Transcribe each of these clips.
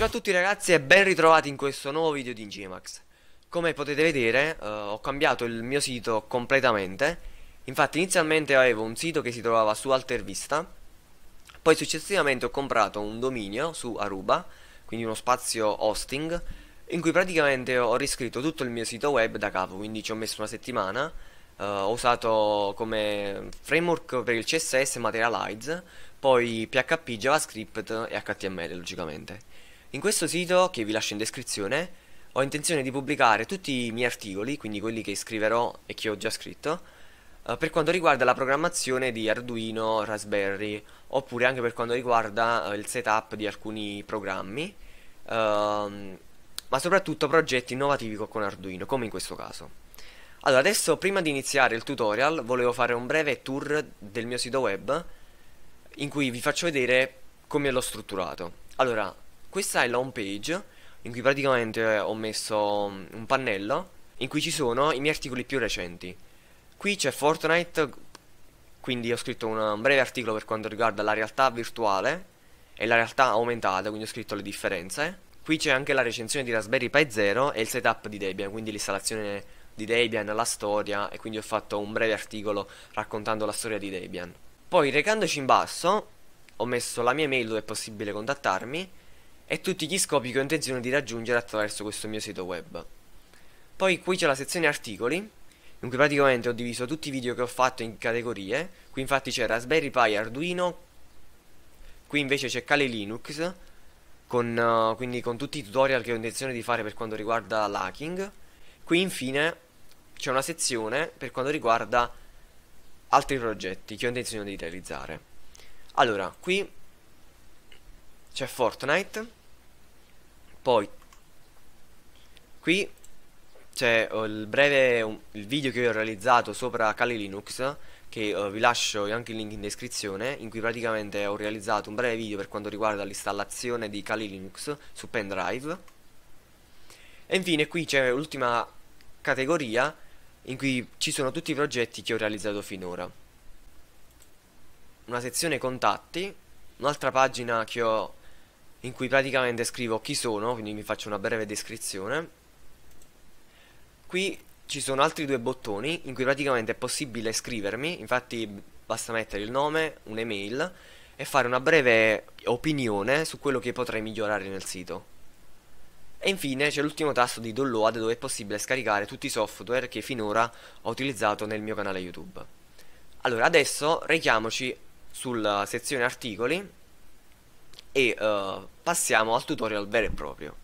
Ciao a tutti ragazzi e ben ritrovati in questo nuovo video di Gmax Come potete vedere eh, ho cambiato il mio sito completamente Infatti inizialmente avevo un sito che si trovava su Altervista Poi successivamente ho comprato un dominio su Aruba Quindi uno spazio hosting In cui praticamente ho riscritto tutto il mio sito web da capo Quindi ci ho messo una settimana Uh, ho usato come framework per il CSS Materialize, poi PHP, JavaScript e HTML logicamente. In questo sito, che vi lascio in descrizione, ho intenzione di pubblicare tutti i miei articoli, quindi quelli che scriverò e che ho già scritto, eh, per quanto riguarda la programmazione di Arduino, Raspberry, oppure anche per quanto riguarda eh, il setup di alcuni programmi, ehm, ma soprattutto progetti innovativi con Arduino, come in questo caso. Allora, adesso prima di iniziare il tutorial volevo fare un breve tour del mio sito web in cui vi faccio vedere come l'ho strutturato. Allora, questa è la home page in cui praticamente ho messo mm, un pannello in cui ci sono i miei articoli più recenti. Qui c'è Fortnite, quindi ho scritto un breve articolo per quanto riguarda la realtà virtuale e la realtà aumentata, quindi ho scritto le differenze. Qui c'è anche la recensione di Raspberry Pi Zero e il setup di Debian, quindi l'installazione di Debian, la storia e quindi ho fatto un breve articolo raccontando la storia di Debian. Poi recandoci in basso ho messo la mia mail dove è possibile contattarmi e tutti gli scopi che ho intenzione di raggiungere attraverso questo mio sito web. Poi qui c'è la sezione articoli, in cui praticamente ho diviso tutti i video che ho fatto in categorie, qui infatti c'è Raspberry Pi, Arduino, qui invece c'è Kali Linux, con, uh, quindi con tutti i tutorial che ho intenzione di fare per quanto riguarda l'hacking, qui infine c'è una sezione per quanto riguarda altri progetti che ho intenzione di realizzare. Allora, qui c'è Fortnite, poi qui c'è eh, il breve il video che ho realizzato sopra Kali Linux che uh, vi lascio anche il link in descrizione in cui praticamente ho realizzato un breve video per quanto riguarda l'installazione di Kali Linux su pendrive e infine qui c'è l'ultima categoria in cui ci sono tutti i progetti che ho realizzato finora una sezione contatti un'altra pagina che ho in cui praticamente scrivo chi sono, quindi vi faccio una breve descrizione. Qui ci sono altri due bottoni in cui praticamente è possibile scrivermi, infatti basta mettere il nome, un'email e fare una breve opinione su quello che potrei migliorare nel sito. E infine c'è l'ultimo tasto di download dove è possibile scaricare tutti i software che finora ho utilizzato nel mio canale YouTube. Allora, adesso rechiamoci sulla sezione articoli e uh, passiamo al tutorial vero e proprio.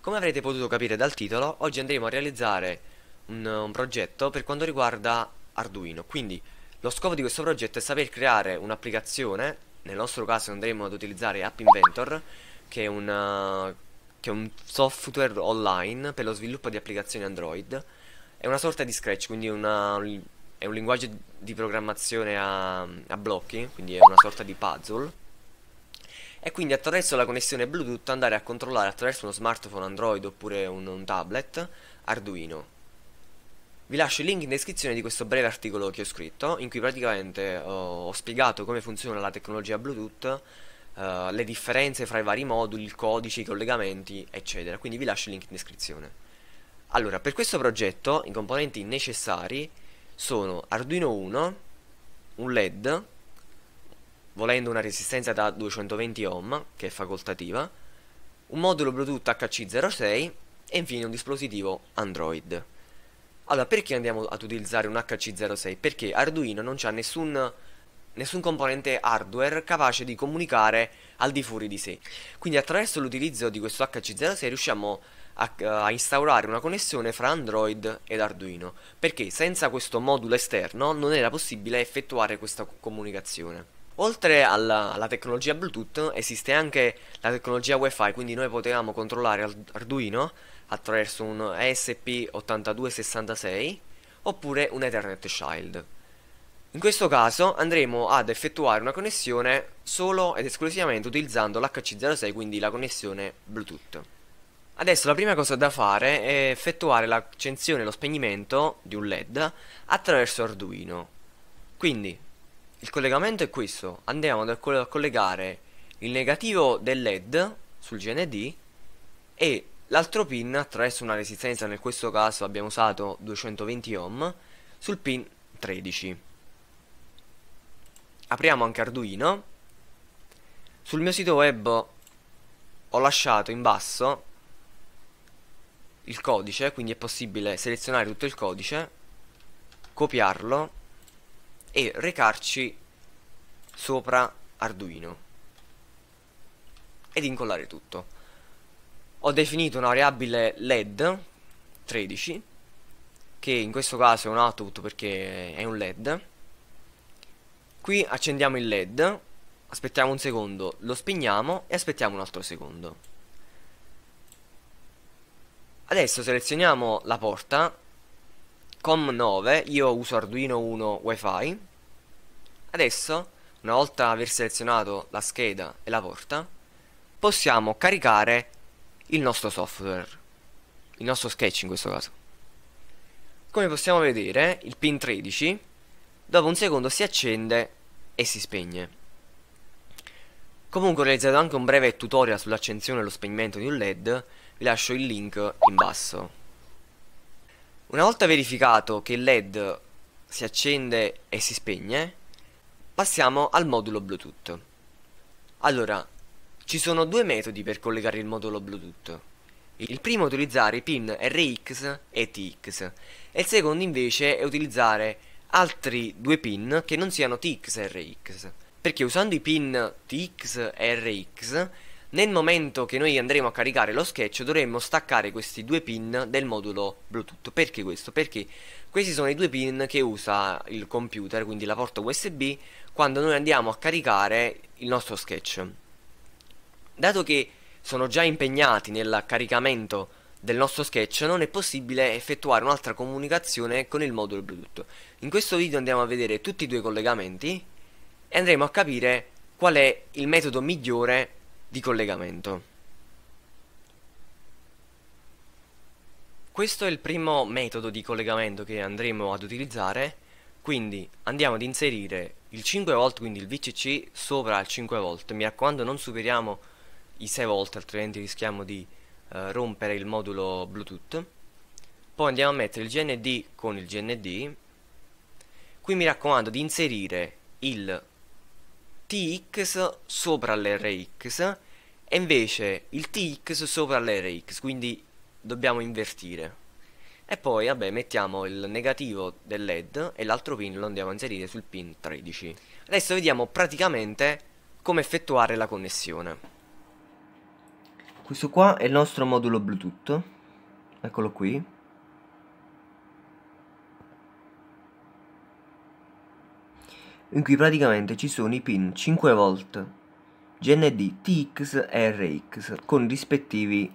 Come avrete potuto capire dal titolo, oggi andremo a realizzare un, un progetto per quanto riguarda Arduino, quindi lo scopo di questo progetto è saper creare un'applicazione, nel nostro caso andremo ad utilizzare App Inventor, che è, una, eh, che è un software online per lo sviluppo di applicazioni Android, è una sorta di Scratch, quindi una, è un linguaggio di programmazione a, a blocchi, quindi è una sorta di puzzle e quindi attraverso la connessione Bluetooth andare a controllare attraverso uno smartphone Android oppure un, un tablet Arduino. Vi lascio il link in descrizione di questo breve articolo che ho scritto, in cui praticamente ho, eh, ho spiegato come funziona la tecnologia Bluetooth, eh, le differenze fra i vari moduli, il codice, i collegamenti, eccetera. Quindi vi lascio il link in descrizione. Allora, per questo progetto i componenti necessari sono Arduino 1, un LED, volendo una resistenza da 220 ohm, che è facoltativa, un modulo Bluetooth HC06 e infine un dispositivo Android. Allora, perché andiamo ad utilizzare un HC06? Perché Arduino non ha nessun, nessun componente hardware capace di comunicare al di fuori di sé. Quindi attraverso l'utilizzo di questo HC06 riusciamo a, a, instaurare una connessione fra Android ed Arduino, perché senza questo modulo esterno non era possibile effettuare questa comunicazione. Oltre alla, alla, tecnologia Bluetooth esiste anche la tecnologia WiFi, quindi noi potevamo controllare Arduino attraverso un ESP8266 oppure un Ethernet Child. In questo caso andremo ad effettuare una connessione solo ed esclusivamente utilizzando l'HC06, quindi la connessione Bluetooth. Adesso la prima cosa da fare è effettuare l'accensione e lo spegnimento di un LED attraverso Arduino. Quindi il collegamento è questo andiamo a collegare il negativo del led sul GND e l'altro pin attraverso una resistenza nel questo caso abbiamo usato 220 ohm sul pin 13 apriamo anche Arduino sul mio sito web ho lasciato in basso il codice quindi è possibile selezionare tutto il codice copiarlo e recarci sopra Arduino ed incollare tutto. Ho definito una variabile LED 13 che in questo caso è un output perché è un LED. Qui accendiamo il LED, aspettiamo un secondo, lo spegniamo e aspettiamo un altro secondo. Adesso selezioniamo la porta COM9, io uso Arduino 1 WiFi Adesso, una volta aver selezionato la scheda e la porta, possiamo caricare il nostro software, il nostro sketch in questo caso. Come possiamo vedere, il pin 13 dopo un secondo si accende e si spegne. Comunque ho realizzato anche un breve tutorial sull'accensione e lo spegnimento di un LED, vi lascio il link in basso. Una volta verificato che il LED si accende e si spegne, Passiamo al modulo Bluetooth. Allora, ci sono due metodi per collegare il modulo Bluetooth. Il primo è utilizzare i pin RX e TX e il secondo invece è utilizzare altri due pin che non siano TX e RX. Perché usando i pin TX e RX nel momento che noi andremo a caricare lo sketch dovremmo staccare questi due pin del modulo Bluetooth. Perché questo? Perché questi sono i due pin che usa il computer, quindi la porta USB, quando noi andiamo a caricare il nostro sketch. Dato che sono già impegnati nel caricamento del nostro sketch non è possibile effettuare un'altra comunicazione con il modulo Bluetooth. In questo video andiamo a vedere tutti i due collegamenti e andremo a capire qual è il metodo migliore di collegamento. Questo è il primo metodo di collegamento che andremo ad utilizzare, quindi andiamo ad inserire il 5V, quindi il VCC, sopra il 5V. Mi raccomando non superiamo i 6V, altrimenti rischiamo di eh, rompere il modulo Bluetooth. Poi andiamo a mettere il GND con il GND. Qui mi raccomando di inserire il tx sopra l'rx e invece il tx sopra l'rx, quindi dobbiamo invertire. E poi, vabbè, mettiamo il negativo del LED e l'altro pin lo andiamo a inserire sul pin 13. Adesso vediamo praticamente come effettuare la connessione. Questo qua è il nostro modulo Bluetooth. Eccolo qui. in cui praticamente ci sono i pin 5V, GND, TX e RX con rispettivi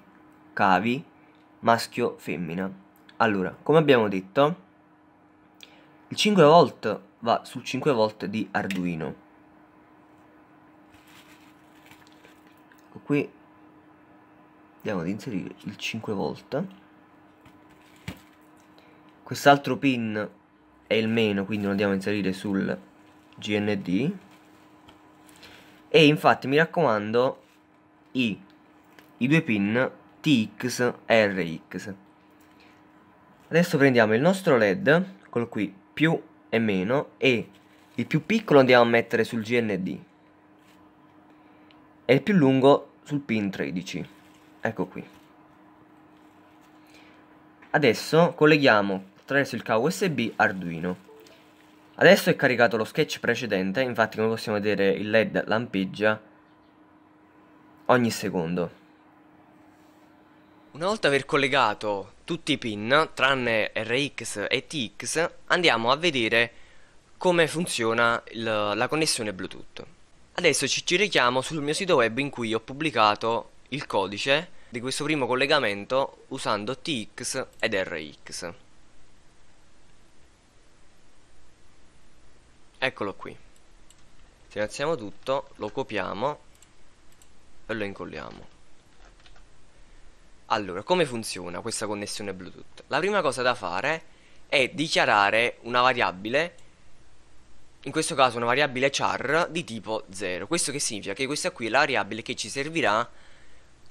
cavi maschio femmina. Allora, come abbiamo detto, il 5V va sul 5V di Arduino. Ecco qui andiamo ad inserire il 5V. Quest'altro pin è il meno, quindi lo andiamo a inserire sul gnd e infatti mi raccomando i, i due pin tx e rx adesso prendiamo il nostro led quello qui più e meno e il più piccolo andiamo a mettere sul gnd e il più lungo sul pin 13 ecco qui adesso colleghiamo attraverso il cavo usb arduino Adesso è caricato lo sketch precedente, infatti come possiamo vedere il led lampeggia ogni secondo. Una volta aver collegato tutti i pin, tranne RX e TX, andiamo a vedere come funziona il, la connessione Bluetooth. Adesso ci, ci rechiamo sul mio sito web in cui ho pubblicato il codice di questo primo collegamento usando TX ed RX. eccolo qui selezioniamo tutto lo copiamo e lo incolliamo allora come funziona questa connessione bluetooth la prima cosa da fare è dichiarare una variabile in questo caso una variabile char di tipo 0 questo che significa che questa qui è la variabile che ci servirà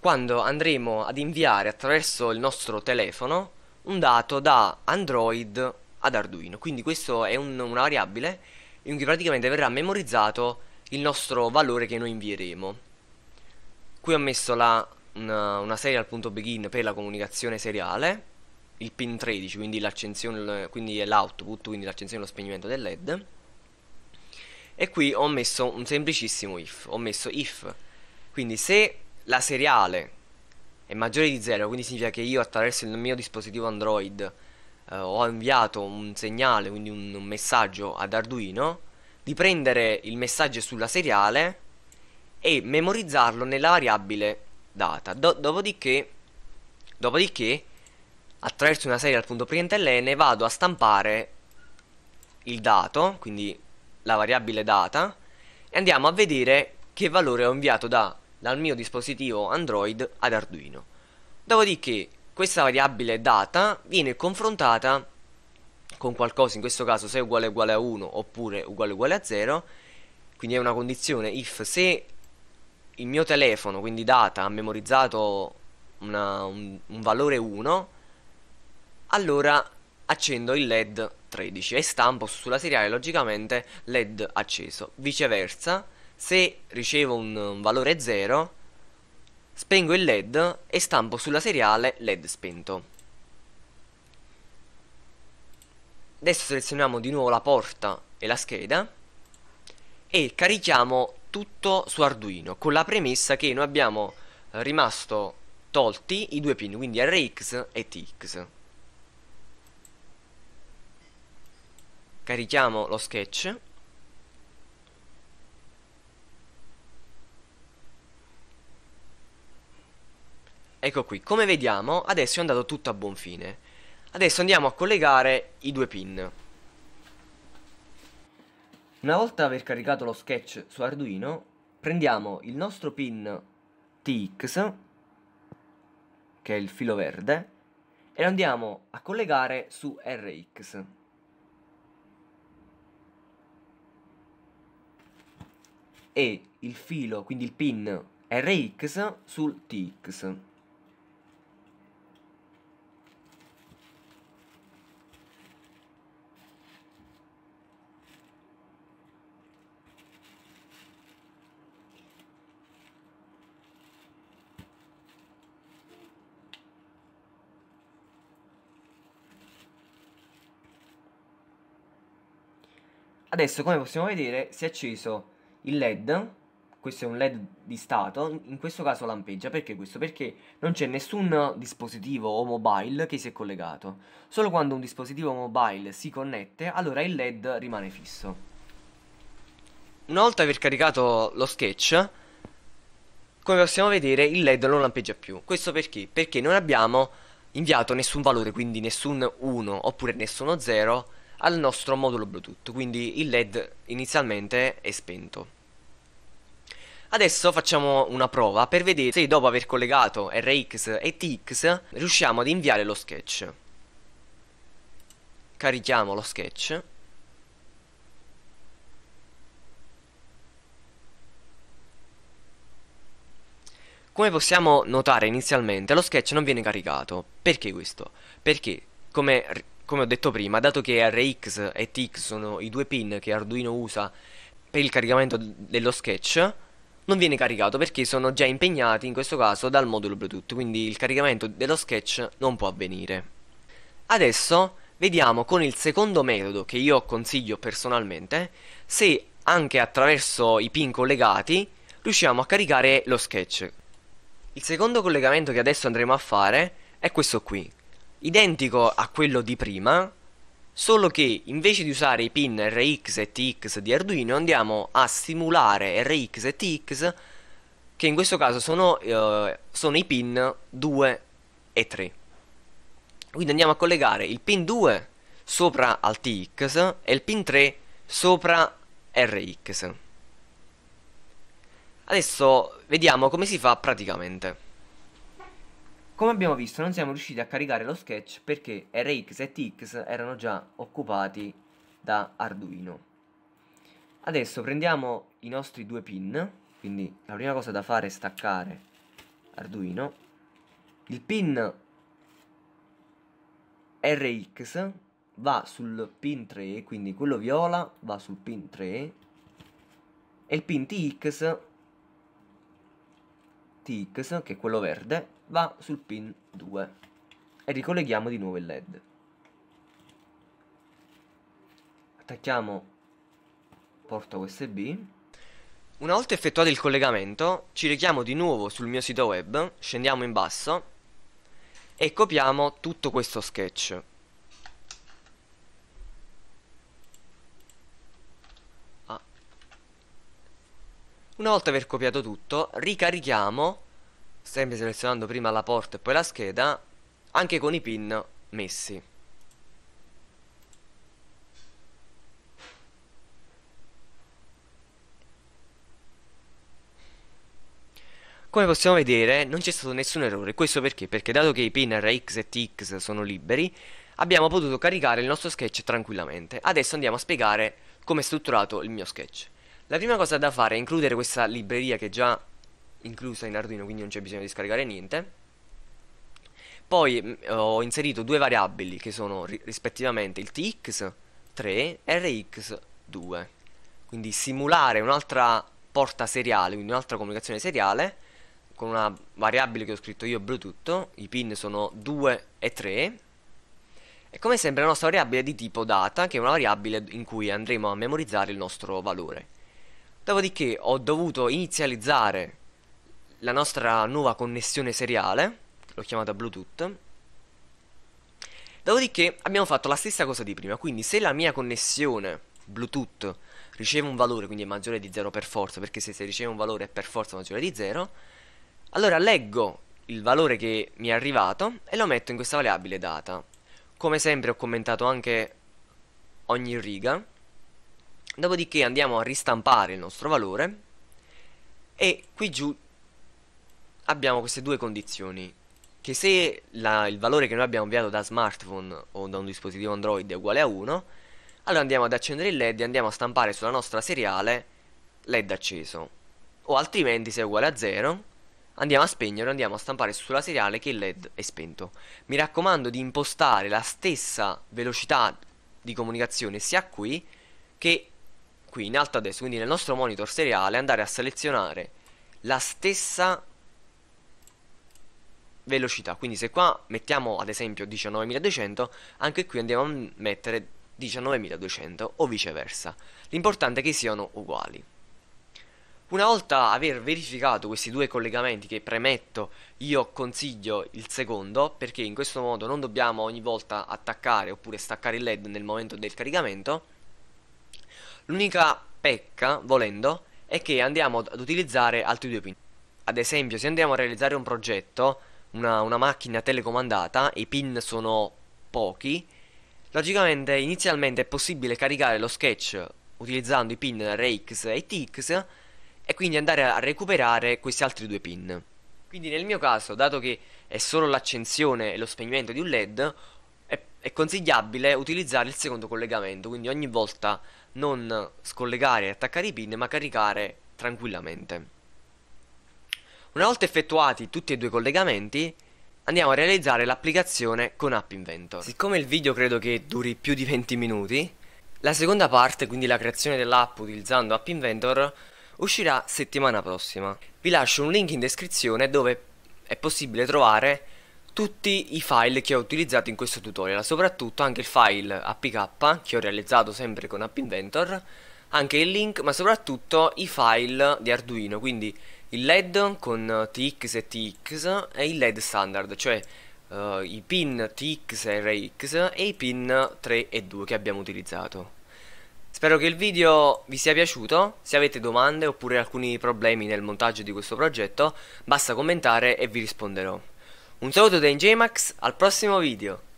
quando andremo ad inviare attraverso il nostro telefono un dato da android ad arduino quindi questa è un, una variabile che in cui praticamente verrà memorizzato il nostro valore che noi invieremo. Qui ho messo la, una, una serial.begin per la comunicazione seriale, il pin 13, quindi l'accensione, quindi l'output, quindi l'accensione e lo spegnimento del LED. E qui ho messo un semplicissimo if, ho messo if, quindi se la seriale è maggiore di 0, quindi significa che io attraverso il mio dispositivo Android eh, ho inviato un segnale, quindi un, un messaggio ad Arduino, di prendere il messaggio sulla seriale e memorizzarlo nella variabile data. Do dopodiché, dopodiché, attraverso una serial.println vado a stampare il dato, quindi la variabile data, e andiamo a vedere che valore ho inviato da, dal mio dispositivo Android ad Arduino. Dopodiché questa variabile data viene confrontata con qualcosa, in questo caso se è uguale uguale a 1 oppure uguale uguale a 0, quindi è una condizione if se il mio telefono, quindi data, ha memorizzato una, un, un valore 1, allora accendo il LED 13 e stampo sulla seriale logicamente LED acceso. Viceversa, se ricevo un, un valore 0, Spengo il led e stampo sulla seriale led spento. Adesso selezioniamo di nuovo la porta e la scheda e carichiamo tutto su Arduino con la premessa che noi abbiamo eh, rimasto tolti i due pin, quindi RX e TX. Carichiamo lo sketch Ecco qui, come vediamo adesso è andato tutto a buon fine. Adesso andiamo a collegare i due pin. Una volta aver caricato lo sketch su Arduino, prendiamo il nostro pin TX, che è il filo verde, e lo andiamo a collegare su RX. E il filo, quindi il pin RX sul TX. Adesso come possiamo vedere si è acceso il led, questo è un led di stato, in questo caso lampeggia, perché questo? Perché non c'è nessun dispositivo o mobile che si è collegato, solo quando un dispositivo mobile si connette allora il led rimane fisso. Una volta aver caricato lo sketch, come possiamo vedere il led non lampeggia più, questo perché? Perché non abbiamo inviato nessun valore, quindi nessun 1 oppure nessuno 0 al nostro modulo Bluetooth, quindi il LED inizialmente è spento. Adesso facciamo una prova per vedere se dopo aver collegato RX e TX riusciamo ad inviare lo sketch. Carichiamo lo sketch. Come possiamo notare inizialmente lo sketch non viene caricato. Perché questo? Perché come come ho detto prima, dato che RX e TX sono i due pin che Arduino usa per il caricamento dello sketch, non viene caricato perché sono già impegnati in questo caso dal modulo Bluetooth, quindi il caricamento dello sketch non può avvenire. Adesso vediamo con il secondo metodo che io consiglio personalmente se anche attraverso i pin collegati riusciamo a caricare lo sketch. Il secondo collegamento che adesso andremo a fare è questo qui, identico a quello di prima, solo che invece di usare i pin RX e TX di Arduino andiamo a simulare RX e TX che in questo caso sono, eh, sono i pin 2 e 3. Quindi andiamo a collegare il pin 2 sopra al TX e il pin 3 sopra RX. Adesso vediamo come si fa praticamente. Come abbiamo visto non siamo riusciti a caricare lo sketch perché RX e TX erano già occupati da Arduino. Adesso prendiamo i nostri due pin, quindi la prima cosa da fare è staccare Arduino. Il pin RX va sul pin 3, quindi quello viola va sul pin 3 e il pin TX, TX che è quello verde va sul pin 2 e ricolleghiamo di nuovo il led attacchiamo porta usb una volta effettuato il collegamento ci richiamo di nuovo sul mio sito web scendiamo in basso e copiamo tutto questo sketch ah. Una volta aver copiato tutto, ricarichiamo sempre selezionando prima la porta e poi la scheda, anche con i pin messi. Come possiamo vedere non c'è stato nessun errore, questo perché? Perché dato che i pin RX e TX sono liberi, abbiamo potuto caricare il nostro sketch tranquillamente. Adesso andiamo a spiegare come è strutturato il mio sketch. La prima cosa da fare è includere questa libreria che già inclusa in Arduino, quindi non c'è bisogno di scaricare niente. Poi mm, ho inserito due variabili che sono rispettivamente il tx 3 e rx 2. Quindi simulare un'altra porta seriale, quindi un'altra comunicazione seriale con una variabile che ho scritto io Bluetooth, i pin sono 2 e 3 e come sempre la nostra variabile è di tipo data che è una variabile in cui andremo a memorizzare il nostro valore. Dopodiché ho dovuto inizializzare la nostra nuova connessione seriale, l'ho chiamata Bluetooth. Dopodiché abbiamo fatto la stessa cosa di prima, quindi se la mia connessione Bluetooth riceve un valore, quindi è maggiore di 0 per forza, perché se, se riceve un valore è per forza maggiore di 0, allora leggo il valore che mi è arrivato e lo metto in questa variabile data. Come sempre ho commentato anche ogni riga, dopodiché andiamo a ristampare il nostro valore e qui giù abbiamo queste due condizioni che se la, il valore che noi abbiamo inviato da smartphone o da un dispositivo Android è uguale a 1 allora andiamo ad accendere il LED e andiamo a stampare sulla nostra seriale LED acceso o altrimenti se è uguale a 0 andiamo a spegnere e andiamo a stampare sulla seriale che il LED è spento mi raccomando di impostare la stessa velocità di comunicazione sia qui che qui in alto a destra quindi nel nostro monitor seriale andare a selezionare la stessa velocità. Quindi se qua mettiamo ad esempio 19.200, anche qui andiamo a mettere 19.200 o viceversa. L'importante è che siano uguali. Una volta aver verificato questi due collegamenti che premetto io consiglio il secondo perché in questo modo non dobbiamo ogni volta attaccare oppure staccare il led nel momento del caricamento l'unica pecca volendo è che andiamo ad utilizzare altri due pin ad esempio se andiamo a realizzare un progetto una, una macchina telecomandata, i pin sono pochi, logicamente inizialmente è possibile caricare lo sketch utilizzando i pin RX e TX e quindi andare a recuperare questi altri due pin. Quindi nel mio caso, dato che è solo l'accensione e lo spegnimento di un LED, è, è consigliabile utilizzare il secondo collegamento, quindi ogni volta non scollegare e attaccare i pin, ma caricare tranquillamente. Una volta effettuati tutti e due i collegamenti, andiamo a realizzare l'applicazione con App Inventor. Siccome il video credo che duri più di 20 minuti, la seconda parte, quindi la creazione dell'app utilizzando App Inventor, uscirà settimana prossima. Vi lascio un link in descrizione dove è possibile trovare tutti i file che ho utilizzato in questo tutorial, soprattutto anche il file apk che ho realizzato sempre con App Inventor, anche il link, ma soprattutto i file di Arduino, quindi il LED con TX e TX e il LED standard, cioè uh, i pin TX e RX e i pin 3 e 2 che abbiamo utilizzato. Spero che il video vi sia piaciuto, se avete domande oppure alcuni problemi nel montaggio di questo progetto basta commentare e vi risponderò. Un saluto da NJMAX, al prossimo video!